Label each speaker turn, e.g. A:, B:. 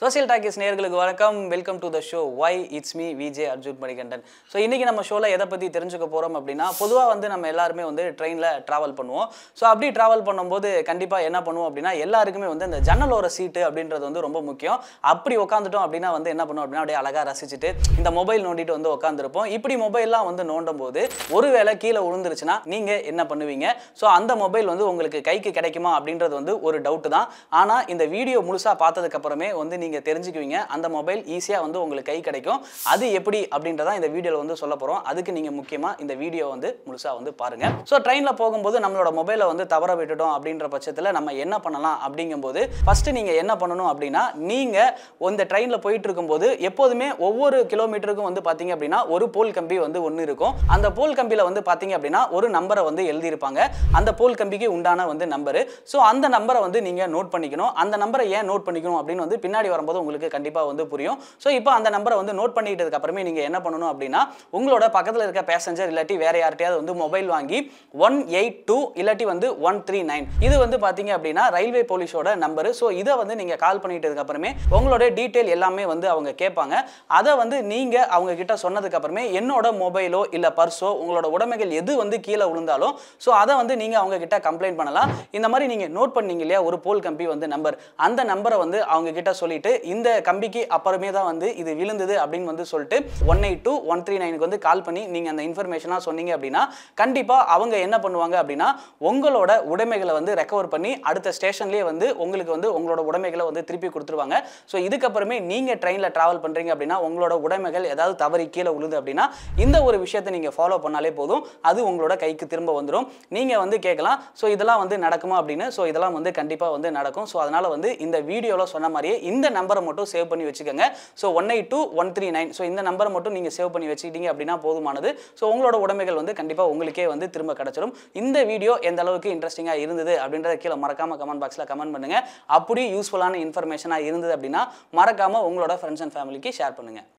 A: social talkies நேர்களுக்கு வணக்கம் welcome to the show வை it's me VJ Arjun Manikandan so இன்றைக்கி நம்ம ஷோவில் எதை பற்றி தெரிஞ்சுக்க போகிறோம் அப்படின்னா பொதுவாக வந்து நம்ம எல்லாருமே வந்து ட்ரெயினில் ட்ராவல் பண்ணுவோம் ஸோ அப்படி ட்ராவல் பண்ணும்போது கண்டிப்பாக என்ன பண்ணுவோம் அப்படின்னா எல்லாருக்குமே வந்து இந்த ஜன்னலோர சீட்டு அப்படின்றது வந்து ரொம்ப முக்கியம் அப்படி உட்காந்துட்டோம் அப்படின்னா வந்து என்ன பண்ணுவோம் அப்படின்னா அப்படியே அழகாக ரசிச்சுட்டு இந்த மொபைல் நோண்டிட்டு வந்து உட்காந்துருப்போம் இப்படி மொபைல்லாம் வந்து நோண்டும் போது ஒருவேளை கீழே விழுந்துருச்சுன்னா நீங்கள் என்ன பண்ணுவீங்க ஸோ அந்த மொபைல் வந்து உங்களுக்கு கைக்கு கிடைக்குமா அப்படின்றது வந்து ஒரு டவுட்டு தான் ஆனால் இந்த வீடியோ முழுசாக பார்த்ததுக்கப்புறமே வந்து நீங்கள் நீங்கள் தெரிஞ்சுக்குவீங்க அந்த மொபைல் ஈஸியாக வந்து உங்களுக்கு கை கிடைக்கும் அது எப்படி அப்படின்றத இந்த வீடியோவில் வந்து சொல்ல போகிறோம் அதுக்கு நீங்கள் முக்கியமாக இந்த வீடியோ வந்து முழுசாக வந்து பாருங்கள் ஸோ ட்ரெயினில் போகும்போது நம்மளோட மொபைலை வந்து தவற விட்டுட்டோம் அப்படின்ற பட்சத்தில் நம்ம என்ன பண்ணலாம் அப்படிங்கும்போது ஃபஸ்ட்டு நீங்கள் என்ன பண்ணணும் அப்படின்னா நீங்கள் இந்த ட்ரெயினில் போயிட்டு இருக்கும்போது எப்போதுமே ஒவ்வொரு கிலோமீட்டருக்கும் வந்து பார்த்தீங்க அப்படின்னா ஒரு போல் கம்பி வந்து ஒன்று இருக்கும் அந்த போல் கம்பியில் வந்து பார்த்தீங்க அப்படின்னா ஒரு நம்பரை வந்து எழுதியிருப்பாங்க அந்த போல் கம்பிக்கு உண்டான வந்து நம்பரு ஸோ அந்த நம்பரை வந்து நீங்கள் நோட் பண்ணிக்கணும் அந்த நம்பரை ஏன் நோட் பண்ணிக்கணும் அப்படின்னு வந்து பின்னாடி வரும்போது உங்களுக்கு கண்டிப்பாக வந்து புரியும் ஸோ இப்போ அந்த நம்பரை வந்து நோட் பண்ணிக்கிட்டதுக்கு அப்புறமே நீங்கள் என்ன பண்ணணும் அப்படின்னா உங்களோட பக்கத்தில் இருக்க பேசஞ்சர் இல்லாட்டி வேற யார்கிட்டயாவது வந்து மொபைல் வாங்கி ஒன் எயிட் டூ இல்லாட்டி வந்து ஒன் த்ரீ நைன் இது வந்து பார்த்தீங்க அப்படின்னா ரயில்வே போலீஸோட நம்பர் ஸோ இதை வந்து நீங்கள் கால் பண்ணிட்டதுக்கு அப்புறமே உங்களோட டீட்டெயில் எல்லாமே வந்து அவங்க கேட்பாங்க அதை வந்து நீங்கள் அவங்க கிட்ட சொன்னதுக்கு அப்புறமே என்னோட மொபைலோ இல்லை பர்ஸோ உங்களோட உடமைகள் எது வந்து கீழே விழுந்தாலும் ஸோ அதை வந்து நீங்கள் அவங்க கிட்ட கம்ப்ளைண்ட் பண்ணலாம் இந்த மாதிரி நீங்கள் நோட் பண்ணீங்க இல்லையா ஒரு போல் கம்பி வந்து நம்பர் அந்த நம்பரை வந்து அவங்க கிட்ட சொல்லிட்டு சொல்லிட்டு இந்த கம்பிக்கு அப்புறமே தான் வந்து இது விழுந்தது அப்படின்னு வந்து சொல்லிட்டு one eight two one three நைனுக்கு வந்து கால் பண்ணி நீங்கள் அந்த இன்ஃபர்மேஷனாக சொன்னீங்க அப்படின்னா கண்டிப்பாக அவங்க என்ன பண்ணுவாங்க அப்படின்னா உங்களோட உடைமைகளை வந்து ரெக்கவர் பண்ணி அடுத்த ஸ்டேஷன்லேயே வந்து உங்களுக்கு வந்து உங்களோட உடைமைகளை வந்து திருப்பி கொடுத்துருவாங்க ஸோ இதுக்கப்புறமே நீங்கள் ட்ரெயினில் ட்ராவல் பண்ணுறீங்க அப்படின்னா உங்களோட உடைமைகள் ஏதாவது தவறி கீழே உழுது அப்படின்னா இந்த ஒரு விஷயத்தை நீங்கள் ஃபாலோ பண்ணாலே போதும் அது உங்களோட கைக்கு திரும்ப வந்துடும் நீங்கள் வந்து கேட்கலாம் ஸோ இதெல்லாம் வந்து நடக்குமா அப்படின்னு ஸோ இதெல்லாம் வந்து கண்டிப்பாக வந்து நடக்கும் ஸோ அதனால் வந்து இந்த வீடியோவில் சொன்ன மாதிரியே இந்த நம்பரை மட்டும் சேவ் பண்ணி வச்சுக்கோங்க so one eight two one three nine so இந்த நம்பரை மட்டும் நீங்கள் சேவ் பண்ணி வச்சுக்கிட்டீங்க அப்படின்னா போதுமானது ஸோ உங்களோட உடமைகள் வந்து கண்டிப்பாக உங்களுக்கே வந்து திரும்ப கிடச்சிடும் இந்த வீடியோ எந்த அளவுக்கு இன்ட்ரெஸ்டிங்காக இருந்தது அப்படின்றத கீழே மறக்காமல் கமெண்ட் பாக்ஸில் கமெண்ட் பண்ணுங்கள் அப்படி யூஸ்ஃபுல்லான இன்ஃபர்மேஷனாக இருந்தது அப்படின்னா மறக்காமல் உங்களோட ஃப்ரெண்ட்ஸ் அண்ட் ஃபேமிலிக்கு ஷேர் பண்ணுங்கள்